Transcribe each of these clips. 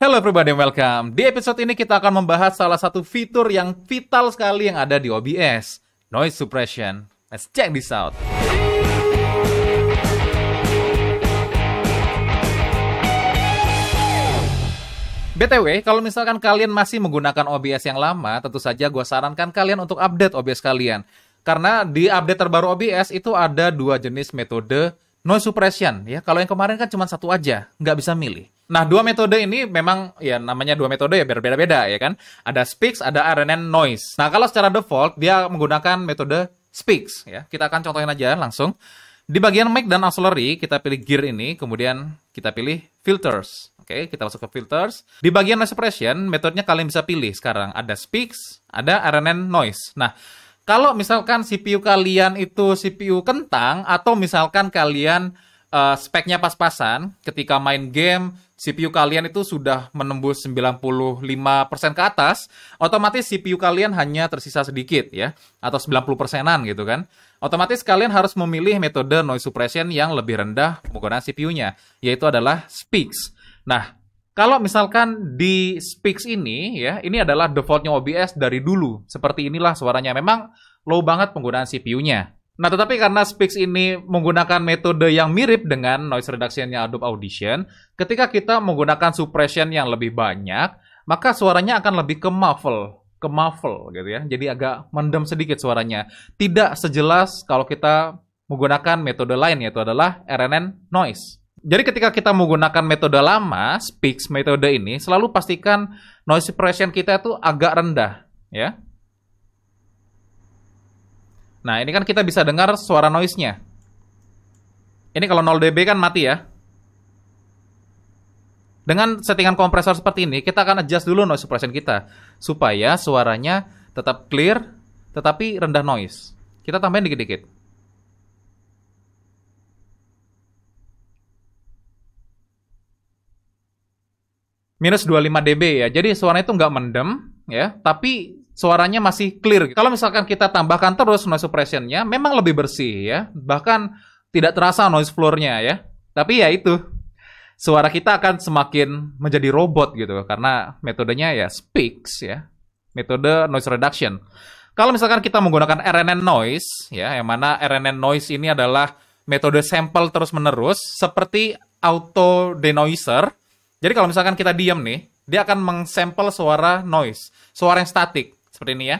Hello everybody, welcome. Di episode ini kita akan membahas salah satu fitur yang vital sekali yang ada di OBS, noise suppression. Let's check this out. BTW, kalau misalkan kalian masih menggunakan OBS yang lama, tentu saja gue sarankan kalian untuk update OBS kalian. Karena di update terbaru OBS itu ada dua jenis metode noise suppression ya. Kalau yang kemarin kan cuma satu aja, nggak bisa milih. Nah, dua metode ini memang ya namanya dua metode ya berbeda-beda ya kan. Ada Speaks, ada RNN Noise. Nah, kalau secara default dia menggunakan metode Speaks ya. Kita akan contohin aja langsung. Di bagian mic dan auxiliary kita pilih gear ini, kemudian kita pilih filters. Oke, kita masuk ke filters. Di bagian noise suppression, metodenya kalian bisa pilih sekarang. Ada Speaks, ada RNN Noise. Nah, kalau misalkan CPU kalian itu CPU kentang atau misalkan kalian uh, speknya pas-pasan ketika main game CPU kalian itu sudah menembus 95% ke atas, otomatis CPU kalian hanya tersisa sedikit ya, atau 90%-an gitu kan. Otomatis kalian harus memilih metode noise suppression yang lebih rendah menggunakan CPU-nya, yaitu adalah speaks. Nah, kalau misalkan di Speaks ini ya, ini adalah defaultnya OBS dari dulu. Seperti inilah suaranya. Memang low banget penggunaan CPU-nya. Nah, tetapi karena Speaks ini menggunakan metode yang mirip dengan noise reduction-nya Adobe Audition, ketika kita menggunakan suppression yang lebih banyak, maka suaranya akan lebih ke muffle, ke muffle gitu ya. Jadi agak mendem sedikit suaranya. Tidak sejelas kalau kita menggunakan metode lain yaitu adalah RNN noise. Jadi ketika kita menggunakan metode lama, speaks metode ini, selalu pastikan noise suppression kita itu agak rendah, ya. Nah, ini kan kita bisa dengar suara noise-nya. Ini kalau 0 dB kan mati ya. Dengan settingan kompresor seperti ini, kita akan adjust dulu noise suppression kita. Supaya suaranya tetap clear, tetapi rendah noise. Kita tambahin dikit-dikit. minus 25 dB ya. Jadi suaranya itu nggak mendem ya, tapi suaranya masih clear. Gitu. Kalau misalkan kita tambahkan terus noise suppression-nya, memang lebih bersih ya. Bahkan tidak terasa noise floor-nya ya. Tapi ya itu, suara kita akan semakin menjadi robot gitu. Karena metodenya ya speaks ya, metode noise reduction. Kalau misalkan kita menggunakan RNN noise ya, yang mana RNN noise ini adalah metode sampel terus-menerus seperti auto denoiser jadi kalau misalkan kita diam nih, dia akan mengsampel suara noise, suara yang statik seperti ini ya.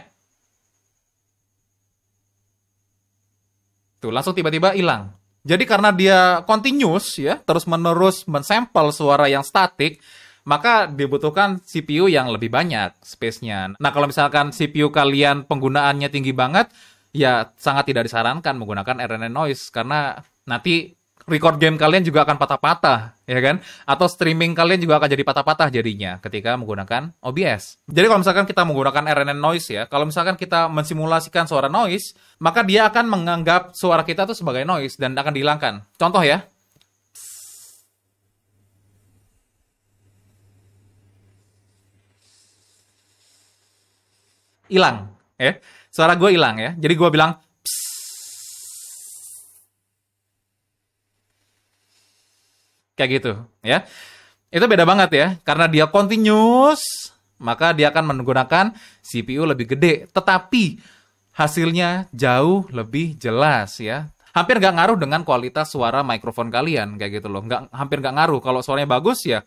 Tuh, langsung tiba-tiba hilang. Jadi karena dia continuous ya, terus-menerus mensampel suara yang statik, maka dibutuhkan CPU yang lebih banyak space-nya. Nah, kalau misalkan CPU kalian penggunaannya tinggi banget, ya sangat tidak disarankan menggunakan RNN noise karena nanti record game kalian juga akan patah-patah, ya kan? Atau streaming kalian juga akan jadi patah-patah jadinya ketika menggunakan OBS. Jadi kalau misalkan kita menggunakan RNN noise ya, kalau misalkan kita mensimulasikan suara noise, maka dia akan menganggap suara kita itu sebagai noise dan akan dihilangkan. Contoh ya. Hilang, ya. Suara gue hilang ya. Jadi gue bilang kayak gitu ya itu beda banget ya karena dia continuous maka dia akan menggunakan CPU lebih gede tetapi hasilnya jauh lebih jelas ya hampir nggak ngaruh dengan kualitas suara mikrofon kalian kayak gitu loh nggak hampir nggak ngaruh kalau suaranya bagus ya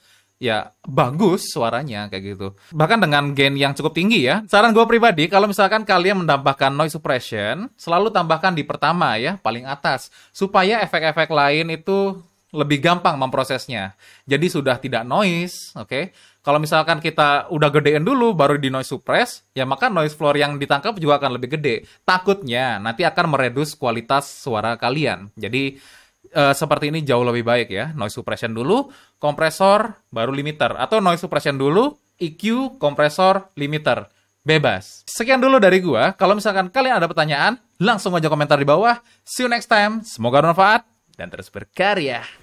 ya bagus suaranya kayak gitu. Bahkan dengan gain yang cukup tinggi ya. Saran gue pribadi, kalau misalkan kalian menambahkan noise suppression, selalu tambahkan di pertama ya, paling atas. Supaya efek-efek lain itu lebih gampang memprosesnya. Jadi sudah tidak noise, oke. Okay? Kalau misalkan kita udah gedein dulu baru di noise suppress, ya maka noise floor yang ditangkap juga akan lebih gede. Takutnya nanti akan meredus kualitas suara kalian. Jadi uh, seperti ini jauh lebih baik ya. Noise suppression dulu, kompresor, baru limiter. Atau noise suppression dulu, EQ, kompresor, limiter. Bebas. Sekian dulu dari gua. Kalau misalkan kalian ada pertanyaan, langsung aja komentar di bawah. See you next time. Semoga bermanfaat dan terus berkarya.